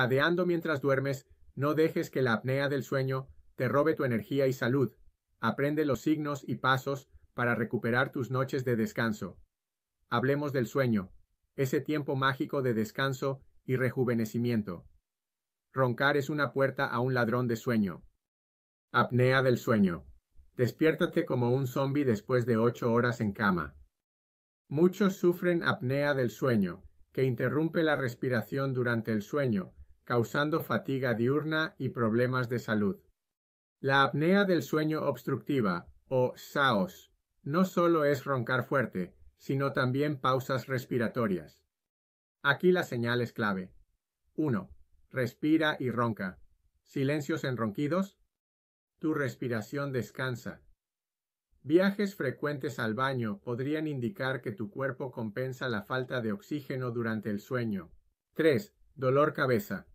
Jadeando mientras duermes, no dejes que la apnea del sueño te robe tu energía y salud. Aprende los signos y pasos para recuperar tus noches de descanso. Hablemos del sueño, ese tiempo mágico de descanso y rejuvenecimiento. Roncar es una puerta a un ladrón de sueño. Apnea del sueño. Despiértate como un zombi después de ocho horas en cama. Muchos sufren apnea del sueño, que interrumpe la respiración durante el sueño, causando fatiga diurna y problemas de salud. La apnea del sueño obstructiva, o SAOS, no solo es roncar fuerte, sino también pausas respiratorias. Aquí la señal es clave. 1. Respira y ronca. Silencios en ronquidos; Tu respiración descansa. Viajes frecuentes al baño podrían indicar que tu cuerpo compensa la falta de oxígeno durante el sueño. 3. Dolor cabeza.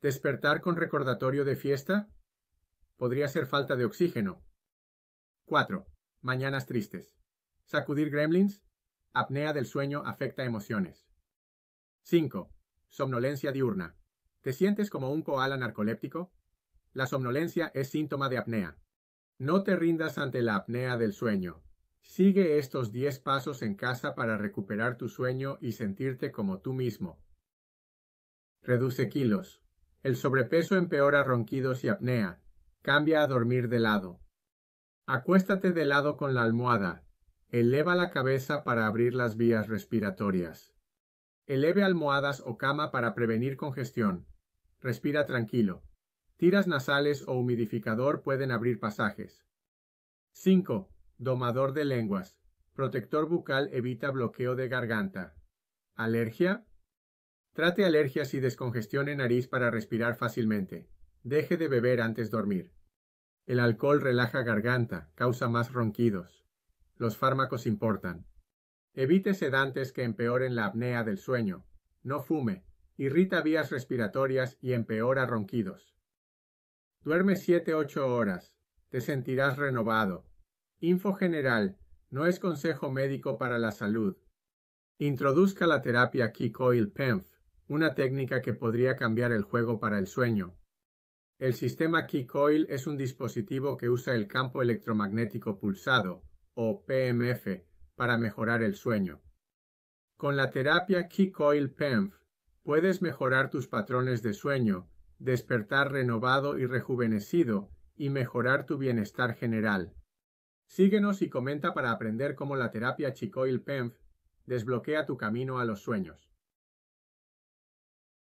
Despertar con recordatorio de fiesta podría ser falta de oxígeno. 4. Mañanas tristes. Sacudir gremlins. Apnea del sueño afecta emociones. 5. Somnolencia diurna. ¿Te sientes como un koala narcoléptico? La somnolencia es síntoma de apnea. No te rindas ante la apnea del sueño. Sigue estos 10 pasos en casa para recuperar tu sueño y sentirte como tú mismo. Reduce kilos. El sobrepeso empeora ronquidos y apnea. Cambia a dormir de lado. Acuéstate de lado con la almohada. Eleva la cabeza para abrir las vías respiratorias. Eleve almohadas o cama para prevenir congestión. Respira tranquilo. Tiras nasales o humidificador pueden abrir pasajes. 5. Domador de lenguas. Protector bucal evita bloqueo de garganta. ¿Alergia? Trate alergias y descongestión en nariz para respirar fácilmente. Deje de beber antes de dormir. El alcohol relaja garganta, causa más ronquidos. Los fármacos importan. Evite sedantes que empeoren la apnea del sueño. No fume. Irrita vías respiratorias y empeora ronquidos. Duerme 7-8 horas. Te sentirás renovado. Info general. No es consejo médico para la salud. Introduzca la terapia Kikoil Penf una técnica que podría cambiar el juego para el sueño. El sistema Key Coil es un dispositivo que usa el campo electromagnético pulsado, o PMF, para mejorar el sueño. Con la terapia Key Coil PEMF, puedes mejorar tus patrones de sueño, despertar renovado y rejuvenecido, y mejorar tu bienestar general. Síguenos y comenta para aprender cómo la terapia Chicoil PEMF desbloquea tu camino a los sueños.